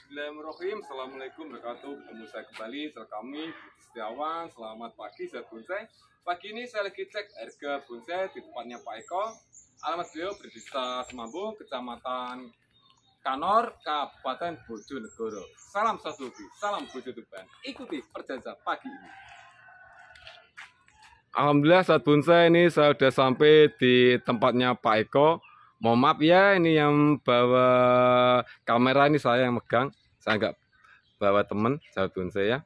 Bismillahirrahmanirrahim. Assalamualaikum warahmatullahi wabarakatuh. Ketemu saya kembali, saya kami Setiawan. Selamat pagi, saya bonsai. Pagi ini saya lagi cek harga bonsai di tempatnya Pak Eko. Alamat beliau berdesa Semambu, Kecamatan Kanor, Kabupaten Bojonegoro. Salam Sasubi, salam Bojonegoro. Ikuti perjanjian pagi ini. Alhamdulillah saat bonsai ini saya sudah sampai di tempatnya Pak Eko mohon maaf ya ini yang bawa kamera ini saya yang megang saya nggak bawa temen sahabatun saya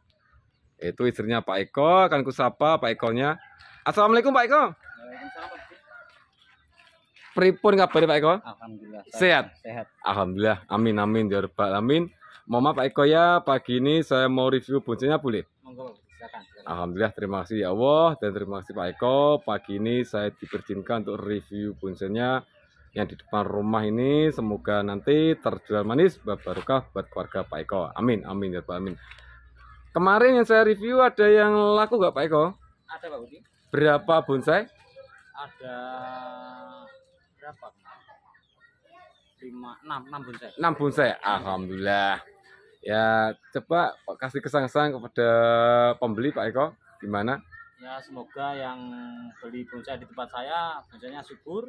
ya. itu istrinya Pak Eko akan kusapa Pak Eko nya. Assalamualaikum Pak Eko Pripun kabar Pak Eko? Alhamdulillah. Sehat? Sehat. Alhamdulillah. Amin amin ya rabbal mohon Maaf Pak Eko ya pagi ini saya mau review buncinya boleh? Alhamdulillah terima kasih ya Allah dan terima kasih Pak Eko. Pagi ini saya diperjinkan untuk review bonsainya yang di depan rumah ini semoga nanti terjual manis barokah buat keluarga Pak Eko. Amin, amin ya Pak Amin. Kemarin yang saya review ada yang laku nggak Pak Eko? Ada Pak Budi. Berapa bonsai? Ada berapa? Lima, enam, enam bonsai. Enam bonsai, alhamdulillah. Ya coba kasih kesan-kesan kepada pembeli Pak Eko, gimana? Ya semoga yang beli bonsai di tempat saya bonsainya subur,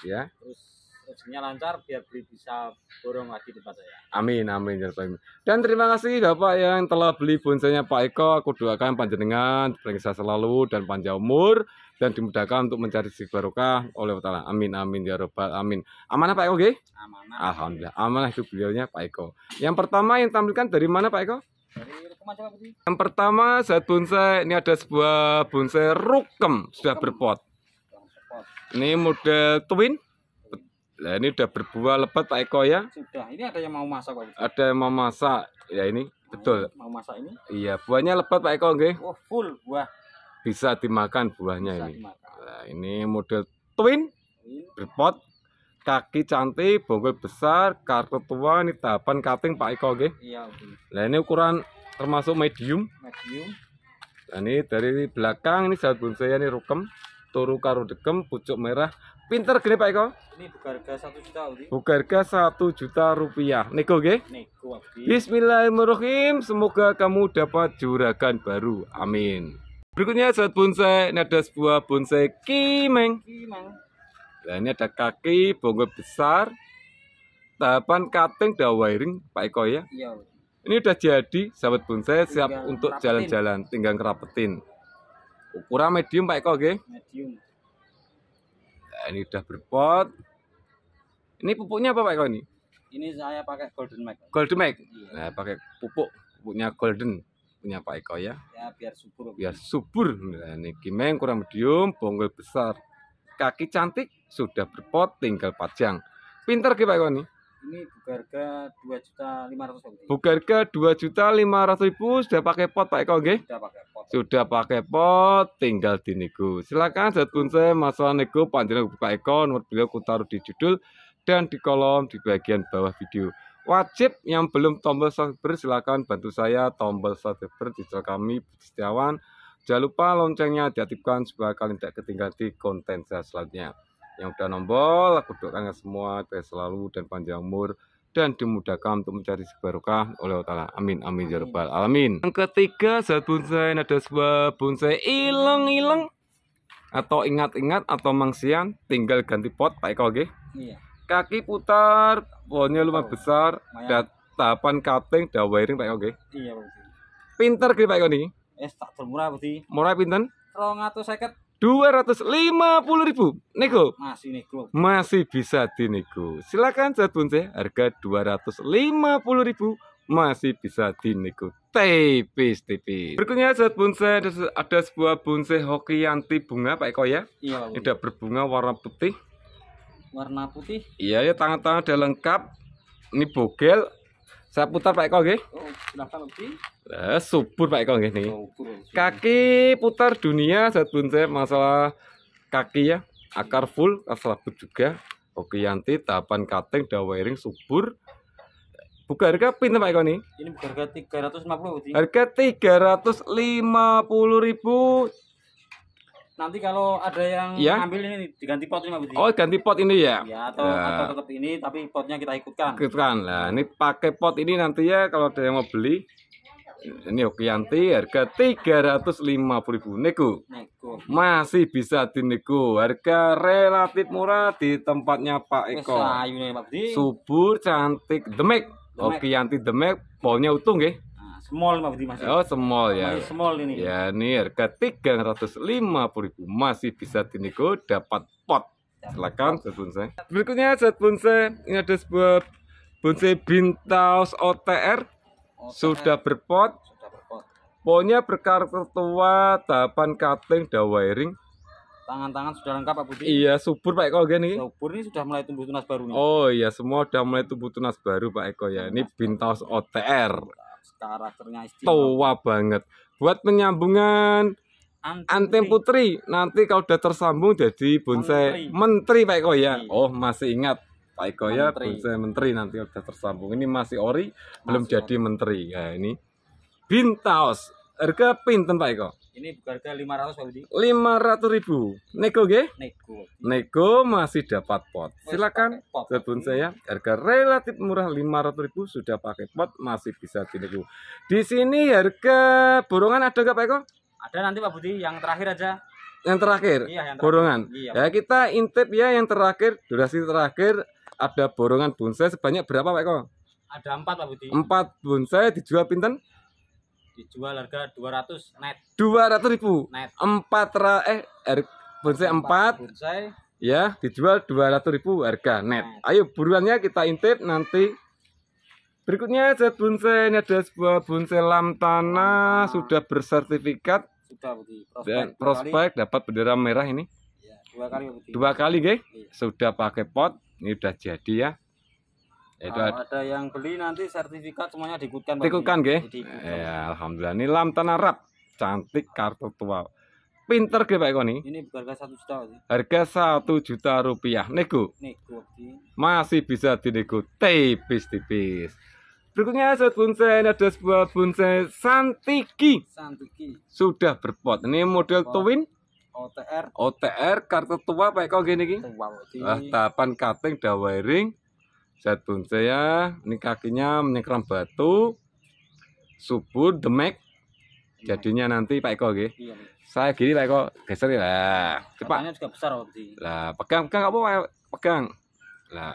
ya terus rezekinya lancar biar beli bisa borong lagi di tempat saya amin amin ya Pak dan terima kasih Bapak yang telah beli bonsainya Pak Eko aku doakan panjenengan berkisah selalu dan panjang umur dan dimudahkan untuk mencari si barokah oleh Allah amin amin ya robbal amin amanah Pak Eko gih amanah alhamdulillah amanah itu beliaunya Pak Eko yang pertama yang tampilkan dari mana Pak Eko yang pertama saat bonsai ini ada sebuah bonsai rukem sudah berpot ini model twin. Nah, ini udah berbuah lebat Pak Eko ya. Sudah, ini ada yang mau masak Pak. Ada yang mau masak. Ya ini, mau, betul. Mau masak ini? Iya, buahnya lebat Pak Eko nggih. Oh, full buah. Bisa dimakan buahnya Bisa ini. Dimakan. Nah, ini model twin berpot kaki cantik, bonggol besar, kartu tua ini tahapan cutting Pak Eko nggih. Iya, oke. Nah, ini ukuran termasuk medium. Medium. Nah, ini dari belakang ini saat bonsai ini rukem turu karo degem pucuk merah pinter gini Pak Eko ini harga satu juta harga satu juta rupiah nego ge nego Bismillahirrahmanirrahim semoga kamu dapat juragan baru amin berikutnya saat bonsai ini ada sebuah bonsai kimeng kimeng nah ini ada kaki bonggol besar tahapan cutting dan wiring Pak Eko ya iya ini udah jadi sahabat bonsai siap Tinggal untuk jalan-jalan tinggal kerapetin. Ukuran medium Pak Eko okay? Medium. Nah, ini udah berpot. Ini pupuknya apa Pak Eko ini? Ini saya pakai golden mag. Golden mag. Iya. Nah, pakai pupuk pupuknya golden punya Pak Eko ya. Ya, biar subur. Biar subur. Nah, ini kimeng kurang medium, bonggol besar. Kaki cantik sudah berpot tinggal pajang. Pinter ke Pak Eko ini? ini bugarga dua juta lima ratus ribu bugarga dua juta lima ratus ribu sudah pakai pot pak Eko oke? sudah pakai pot sudah pakai pot tinggal di nego. silakan saya pun saya masalah nego panjang buka Eko nomor beliau aku taruh di judul dan di kolom di bagian bawah video wajib yang belum tombol subscribe silakan bantu saya tombol subscribe di channel kami Setiawan jangan lupa loncengnya diaktifkan supaya kalian tidak ketinggalan di konten saya selanjutnya yang udah nombol aku doakan semua kita selalu dan panjang umur dan dimudahkan untuk mencari sebarokah oleh Allah Amin, amin, ya Rabbal Alamin. Yang ketiga, saat bonsai, ada sebuah bonsai, ileng-ileng. Atau ingat-ingat, atau mangsian, tinggal ganti pot, Pak Eko, oke? Iya. Kaki putar, pohonnya iya, lumayan besar, dan tahapan cutting, daun wiring, Pak Eko, oke? Iya, Pak. Pinter, Pak Eko, nih? Eh, tak termurah pasti Murah, pinter? Rong atau seket 250 ribu nego masih nego masih bisa dinego silakan jatun saya ya. harga 250 ribu masih bisa dinego tipis-tipis berikutnya zat bonsai ada, ada sebuah bonsai hoki anti bunga Pak Eko ya iya tidak berbunga warna putih warna putih iya ya tangan-tangan dia lengkap ini bogel saya putar Pak Eko nggih. Oh, subur Pak Eko nggih oh, Kaki putar dunia saat pun saya masalah kaki ya. Akar full, selabut juga. Oke Yanti, tahapan cutting, wiring subur. Buka harga pinter Pak Eko nih? Ini buka harga 350 Harga puluh ribu nanti kalau ada yang ya? ambil ini diganti pot ini Pak Budi. Oh, ganti pot ini ya. Ya, atau, ya. atau tetap ini tapi potnya kita ikutkan. Ikutkan. lah. ini pakai pot ini nanti ya kalau ada yang mau beli ini Okianti harga tiga ratus lima 350.000 nego. Nego. Masih bisa dinego. Harga relatif murah di tempatnya Pak Eko. Wes, Subur, cantik, demek. Demek. Okianti demek, pohonnya utuh nggih. Small Pak Budi masih. Oh, small ya. Masih small ini. Ya, ratus lima puluh ribu masih bisa dinego dapat pot. Silakan, Zat Bonsai. Berikutnya Zat Bonsai. Ini ada sebuah bonsai Bintaus OTR. Sudah berpot. Sudah berpot. Pohonnya berkarakter tua, tahapan cutting, dan wiring. Tangan-tangan sudah lengkap Pak Budi. Iya, subur Pak Eko gini. Subur ini sudah mulai tumbuh tunas baru nih. Oh iya, semua sudah mulai tumbuh tunas baru Pak Eko ya. Ini Bintaus OTR karakternya istimewa. tua banget buat penyambungan antem Putri. nanti kalau udah tersambung jadi bonsai menteri, menteri Pak Eko ya oh masih ingat Pak Eko ya bonsai menteri nanti udah tersambung ini masih ori masih belum ori. jadi menteri ya ini Bintaus Harga pinten Pak Eko? Ini harga 500 Pak Budi. ratus ribu. Nego nggih? Nego. Nego masih dapat pot. Silakan telepon saya. Harga relatif murah lima ratus ribu sudah pakai pot masih bisa dinego. Di sini harga borongan ada gak Pak Eko? Ada nanti Pak Budi yang terakhir aja yang terakhir, iya, yang borongan. Iya, ya kita intip ya yang terakhir, durasi terakhir ada borongan bonsai sebanyak berapa Pak Eko? Ada empat Pak Budi. Empat bonsai dijual pinten? dijual harga 200 net 200 ribu net 4 ra, eh er, bonsai 4 bonsai ya dijual 200 ribu harga net. net ayo buruannya kita intip nanti berikutnya jad bonsai ini ada sebuah bonsai lam tanah nah. sudah bersertifikat sudah prospek, dan prospek dapat bendera merah ini ya, dua kali dua kali guys. Iya. sudah pakai pot ini sudah jadi ya Ya, itu ada, yang beli nanti sertifikat semuanya diikutkan diikutkan nggih ya alhamdulillah ini lam tanah rap cantik kartu tua pinter gak Pak Eko nih. Ini harga satu juta. Sih. Harga satu juta rupiah. Nego. Nego. Masih bisa dinego tipis-tipis. Berikutnya sebuah bonsai ada sebuah bonsai Santiki. Santiki. Sudah berpot. Ini model Pot. twin. OTR. OTR kartu tua Pak Eko, gini gini. Wah tapan tapan cutting wiring zat saya ya, ini kakinya menyekram batu subur demek jadinya nanti Pak Eko oke? Iya, saya gini Pak Eko geser ya cepat juga besar waktu lah pegang pegang apa pegang lah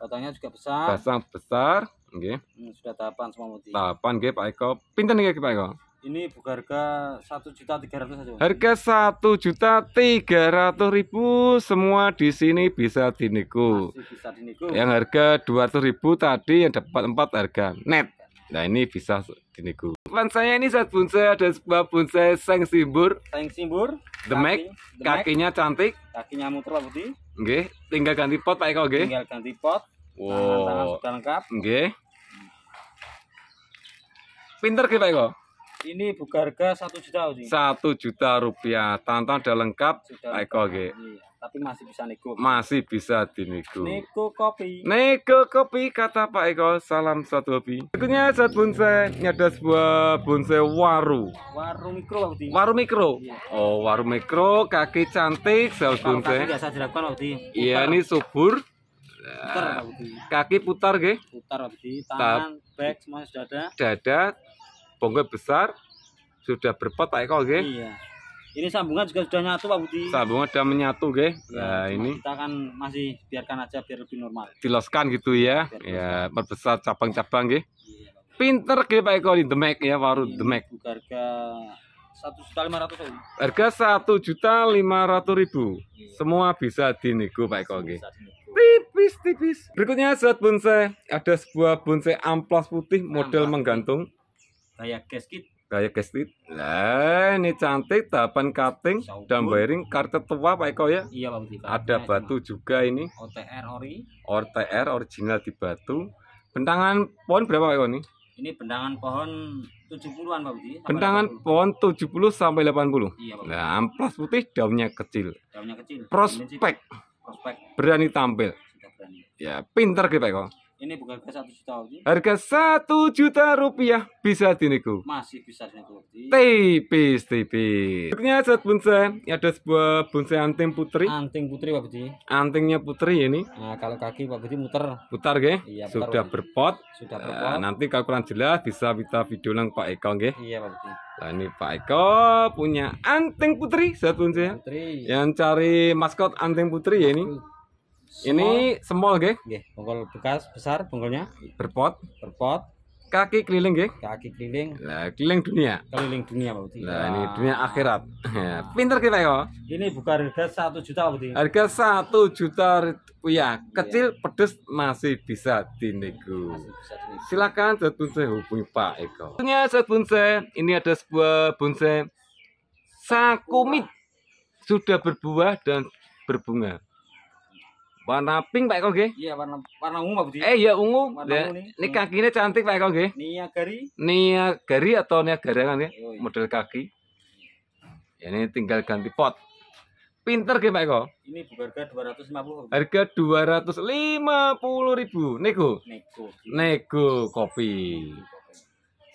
batangnya juga besar besar besar oke? okay. sudah tahapan semua mesti tahapan nggih Pak Eko pinten nggih Pak Eko ini buka harga satu juta tiga ratus saja. Harga satu juta tiga ratus ribu semua di sini bisa dinego. bisa dinego. Yang harga dua ratus ribu tadi yang dapat empat harga net. Nah ini bisa dinego. Pan saya ini saat bonsai ada sebuah bonsai sang simbur. Sang simbur. Demek. Mac. kakinya cantik. Kakinya muter putih. Oke. Tinggal ganti pot Pak Eko. Oke. Tinggal ganti pot. Wow. Tangan, tangan sudah lengkap. Oke. Pinter kita Pak Eko ini harga satu juta Satu juta rupiah. Tantang udah lengkap. Eko lengkap. Iya, tapi masih bisa nego. Masih bisa dinego. Nego kopi. Nego kopi kata Pak Eko. Salam satu hobi. Berikutnya saat bonsai Ini ada sebuah bonsai waru. Waru mikro Audi. Waru mikro. Iya. Oh waru mikro kaki cantik saat bonsai. Iya ini subur. Putar, kaki putar ge putar abdi tangan back semua sudah ada dada bonggol besar sudah berpot Pak Eko Iya. Ini sambungan juga sudah nyatu Pak Budi. Sambungan sudah menyatu oke? Ya, nah, ini kita akan masih biarkan aja biar lebih normal. Diloskan gitu ya. Biar ya, berbesar cabang-cabang oke? Iya, Pinter nggih Pak Eko di Demek ya, baru iya, Demek. Harga satu juta lima ratus ribu. harga satu juta lima ratus ribu iya. semua bisa dinego pak Eko tipis tipis berikutnya saat bonsai ada sebuah bonsai amplas putih model amplas. menggantung Kayak gasket. kayak gasket. Lah, ini cantik tapan cutting dan wiring kartu tua Pak Eko ya. Iya, Bang Ada batu juga ini. OTR ori. OTR original di batu. Bentangan pohon berapa Pak Eko ini? Ini bentangan pohon 70-an Pak Budi. Bentangan 80. pohon 70 sampai 80. Iya, Pak. Nah, amplas putih daunnya kecil. Daunnya kecil. Prospek. Prospek. Berani tampil. berani. Ya, pinter Pak Eko. Ini bukan harga satu juta rupiah. Harga satu juta rupiah bisa diniku. Masih bisa diniku. Tipis tipis. Berikutnya saat bonsai ada sebuah bonsai anting putri. Anting putri Pak Budi. Antingnya putri ini. Nah kalau kaki Pak Budi muter. Putar gak? Iya, putar, Sudah berpot. Sudah ya, berpot. Nah, nanti kalau kurang jelas bisa kita video lang Pak Eko gak? Iya Pak Budi. Nah, ini Pak Eko punya anting putri satu bonsai. Putri. Yang cari maskot anting putri ya ini. Putri ini semol ge ge Bungkul bekas besar bungkulnya? Berpot. Berpot. Kaki keliling ge Kaki keliling. Lah, keliling dunia. Keliling dunia Pak Budi. Lah, ini dunia akhirat. Nah. Pinter kita yo. Ya. Ini buka harga satu juta Pak Budi. Harga satu juta ya Kecil iya. pedes masih bisa dinego. Silakan saya hubungi Pak Eko. Punya saya ini ada sebuah bonsai sakumit sudah berbuah dan berbunga. Warna pink Pak Eko Iya, warna warna ungu Pak Budi. Eh, iya ungu. Warna ungu nih. Ini kakinya cantik Pak Nia Gari Nia Gari atau Nia kan ya? Model kaki. Ya, ini tinggal ganti pot. Pinter ke Pak Eko? Ini bu harga 250. Harga 250 ribu. Nego. Nego. Nego kopi.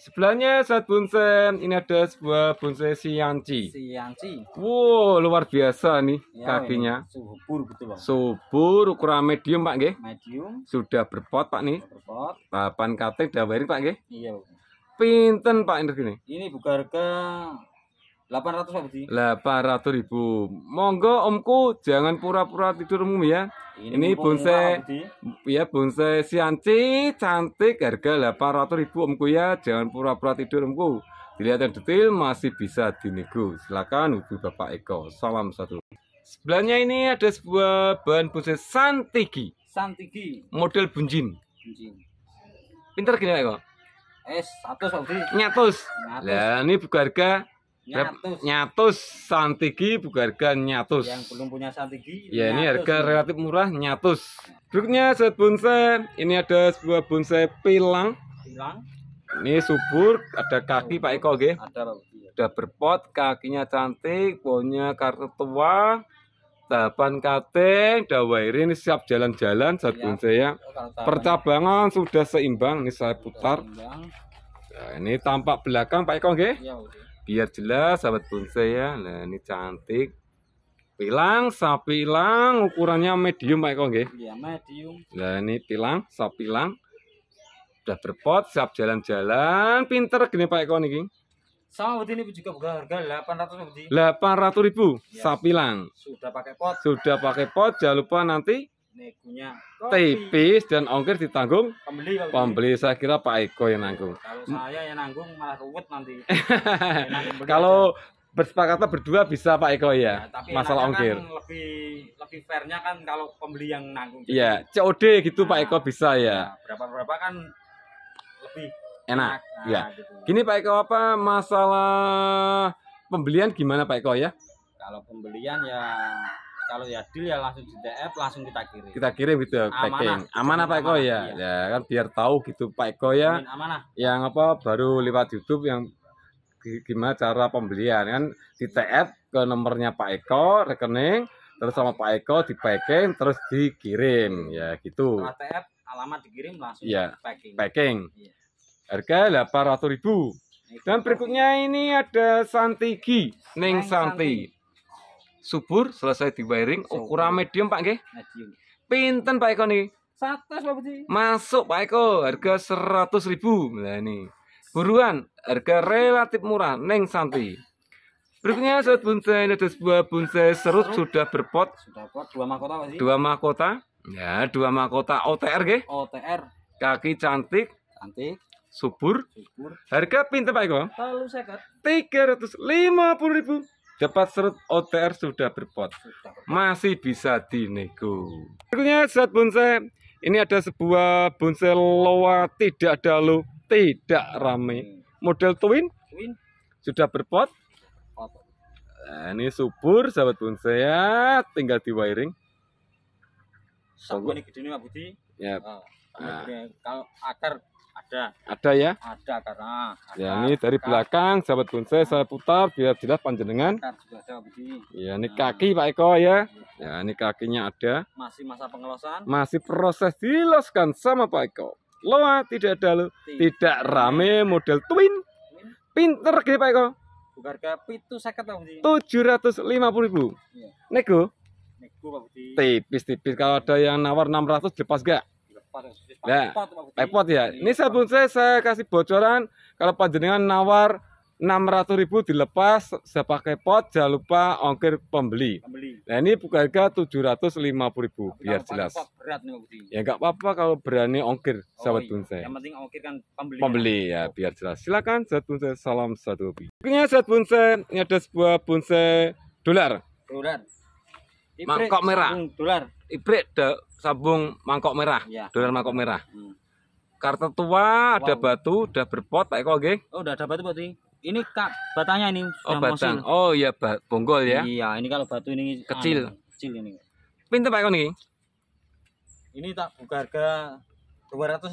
Sebelahnya saat bonsai ini ada sebuah bonsai siangci. Siangci. Wow, luar biasa nih ya, kakinya. Subur betul gitu bang. Subur ukuran medium pak Ge. Medium. Sudah berpot pak nih. Berpot. Papan kating dawarin pak Ge. Iya. Pinten pak ini. Ini buka 800 apa sih? 800 ribu. Monggo omku jangan pura-pura tidur umum ya. Ini, ini bonsai ya bonsai sianci cantik harga 800 ribu omku ya. Jangan pura-pura tidur omku. Dilihat yang detail masih bisa dinego. Silakan hubungi Bapak Eko. Salam satu. Sebelahnya ini ada sebuah bahan bonsai santigi. Santigi. Model bunjin. Bunjin. Pinter gini Eko. Eh, satu apa Nyatus. Nyatus. Nah, ini harga Nyatus. Nyatus Santigi harga nyatus. Yang belum punya Santigi. Ya nyatus. ini harga relatif murah nyatus. Berikutnya set bonsai. Ini ada sebuah bonsai pilang. Pilang. Ini subur, ada kaki subur. Pak Eko, gih. Ada iya. sudah berpot, kakinya cantik, pohonnya kartu tua, tahapan kating, dawairi ini siap jalan-jalan, iya. set ya. bonsai oh, ya. Percabangan sudah seimbang, ini saya putar. Nah, ini tampak belakang Pak Eko, gih. Iya, biar jelas sahabat bonsai ya nah ini cantik pilang sapi pilang ukurannya medium Pak Eko nggih iya medium nah ini pilang sapi pilang udah berpot siap jalan-jalan pinter gini Pak Eko niki sama beti ini juga buka harga 800 ribu 800 ribu ya, sapi pilang sudah pakai pot sudah pakai pot jangan lupa nanti Negunya tipis dan ongkir ditanggung pembeli, pembeli. Gitu. Saya kira Pak Eko yang nanggung. Kalau saya yang nanggung malah ruwet nanti. Kalau bersepakatnya berdua bisa Pak Eko ya, ya tapi masalah ongkir. Kan lebih lebih fairnya kan kalau pembeli yang nanggung. Iya, COD gitu nah, Pak Eko bisa ya. Berapa iya, berapa kan lebih enak. ya. Gitu. Gini Pak Eko apa masalah pembelian gimana Pak Eko ya? Kalau pembelian ya kalau ya deal ya langsung di DF langsung kita kirim kita kirim gitu ya packing Aman apa Pak Eko ya iya. ya kan biar tahu gitu Pak Eko ya yang apa baru lewat YouTube yang gimana cara pembelian kan di TF ke nomornya Pak Eko rekening terus sama Pak Eko di packing terus dikirim ya gitu Setelah TF alamat dikirim langsung ya, packing packing ya. harga 800 ribu nah, dan berikutnya ini ada Santigi Neng Santi subur selesai di wiring ukuran medium Pak nggih medium pinten Pak Eko nih Satus, Pak Budi. Masuk Pak Eko, harga seratus ribu. Nah ini, buruan, harga relatif murah, neng santi. Berikutnya serut bonsai, ada sebuah bonsai serut sudah berpot. Sudah pot, dua mahkota Pak Dua mahkota, ya dua mahkota OTR nggih. OTR. Kaki cantik. Cantik. Subur. Subur. Harga pinter Pak Eko. 350.000. Tiga ratus lima puluh ribu. Dapat serut OTR sudah berpot. Masih bisa dinego. Berikutnya sahabat bonsai. Ini ada sebuah bonsai loa tidak dalu, tidak rame. Model twin. Sudah berpot. Nah, ini subur sahabat bonsai ya, tinggal di wiring. Sanggup ini gede nih Pak Budi. Ya. Nah. Kalau akar ada. Ada ya? Ada karena. Ya, ada, ya ini dari belakang sahabat bonsai saya putar biar jelas panjenengan. Ya ini nah. kaki Pak Eko ya. Ya ini kakinya ada. Masih masa pengelosan? Masih proses diloskan sama Pak Eko. Loa tidak ada lo. Tidak rame model twin. Pinter gitu Pak Eko. Harga pitu Tujuh ratus lima puluh ribu. Iya. Nego. Tipis-tipis kalau ada yang nawar enam ratus lepas gak? Nah, repot ya. ya? Iya, ini sabun saya saya kasih bocoran kalau panjenengan nawar 600 ribu dilepas saya pakai pot jangan lupa ongkir pembeli. Nah ini buka harga 750 ribu biar jelas. ya nggak apa-apa kalau berani ongkir oh, sahabat iya. Yang penting ongkir kan pembeli. Pembeli ya oh. biar jelas. Silakan sahabat bonsai salam satu hobi. Berikutnya sahabat bonsai ini ada sebuah bonsai dolar. Dolar. Mangkok merah. Hmm, dolar ibrik ada sabung mangkok merah, ya. dolar mangkok merah. Hmm. Kartu tua wow. ada batu, udah berpot Pak Eko geng. Oh, udah ada batu berarti. Ini Kak, batangnya ini Oh, batang. Oh iya, bat, bonggol ya. Iya, ini kalau batu ini kecil. Anu, kecil ini. Pinter Pak Eko nih. Ini tak buka harga dua ratus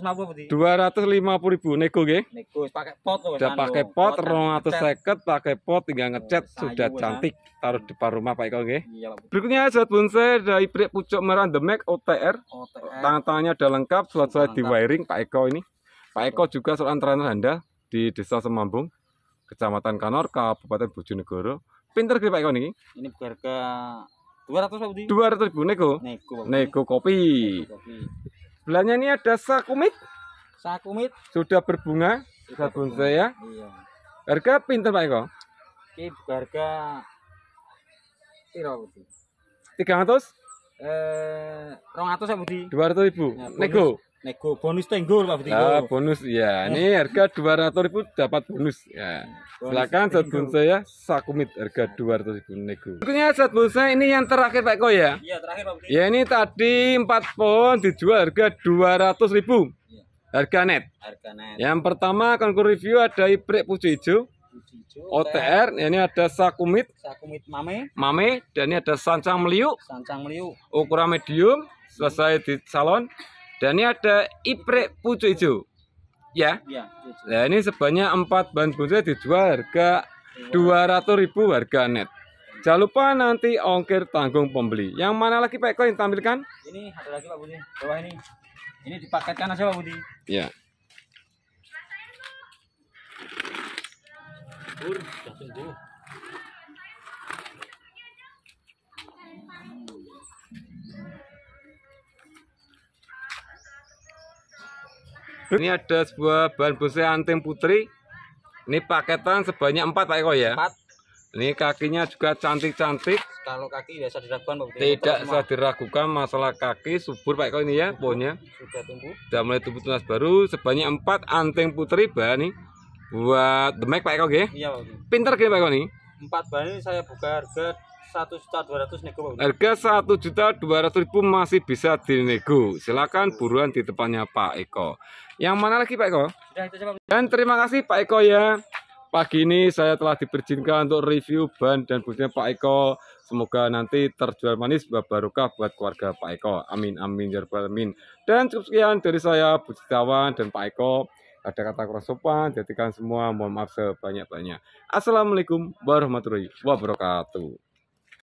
lima puluh ribu nego nggih. Nego pakai pot kok. Sudah anu. pakai pot 250 pakai pot tinggal oh, ngecat sudah cantik taruh di depan rumah Pak Eko nggih. Iya, Berikutnya zat bonsai dari Prik Pucuk Merah The Mac OTR. Tangan-tangannya udah lengkap, surat-surat di wiring Pak Eko ini. Pak Eko juga seorang Anda di Desa Semambung, Kecamatan Kanor, Kabupaten Bojonegoro. Pinter gede Pak Eko ini. Ini harga dua ratus ribu nego. Nego. Nego kopi. Nego kopi. Sebelahnya ini ada sakumit. Sakumit. Sudah berbunga. Sudah bonsai ya. Iya. Harga pinter Pak Eko? Ini harga piro Tiga ratus? Eh, rong 200 ya Budi. ratus ribu. Ya, Nego. Nego bonus tenggo Pak Budi. Ah, bonus ya. Ini harga ribu dapat bonus ya. Bonus Silakan set bonus ya sakumit harga ribu nego. Berikutnya bonus saya ini yang terakhir Pak Eko ya. Iya, terakhir Pak Budi. Ya ini tadi 4 pohon dijual harga ribu. Ya. Harga net. Harga net. Yang pertama akan ku review ada iprek Puji Hijau. OTR, ini ada sakumit, sakumit mame, mame, dan ini ada sancang meliuk. sancang meliuk. ukuran medium, selesai di salon, dan ini ada iprek pucuk hijau. Ya. ya nah, ini sebanyak 4 bahan bonsai dijual harga 200.000 harga net. Jangan lupa nanti ongkir tanggung pembeli. Yang mana lagi Pak Eko yang tampilkan? Ini ada lagi Pak Budi. Bawah ini. Ini dipaketkan aja Pak Budi. Ya. Bur, sudah Ini ada sebuah bahan busa anting putri. Ini paketan sebanyak empat Pak Eko ya. Empat. Ini kakinya juga cantik-cantik. Kalau kaki ya diragukan Pak Tidak usah diragukan masalah kaki subur Pak Eko ini ya pohonnya. Sudah tumbuh. Sudah mulai tumbuh tunas baru sebanyak empat anting putri bahan ini buat demek Pak Eko ya. Iya Pak. Pinter gini Pak Eko ini Empat bahan ini saya buka harga satu juta dua ratus nego harga satu juta dua ratus ribu masih bisa dinego silakan buruan di depannya Pak Eko yang mana lagi Pak Eko? Dan terima kasih Pak Eko ya. Pagi ini saya telah diperjinkan untuk review ban dan busnya Pak Eko. Semoga nanti terjual manis barokah buat keluarga Pak Eko. Amin amin ya rabbal alamin. Dan cukup sekian dari saya Budi Tawan dan Pak Eko. Ada kata kurang sopan, jadikan semua mohon maaf sebanyak-banyak. Assalamualaikum warahmatullahi wabarakatuh.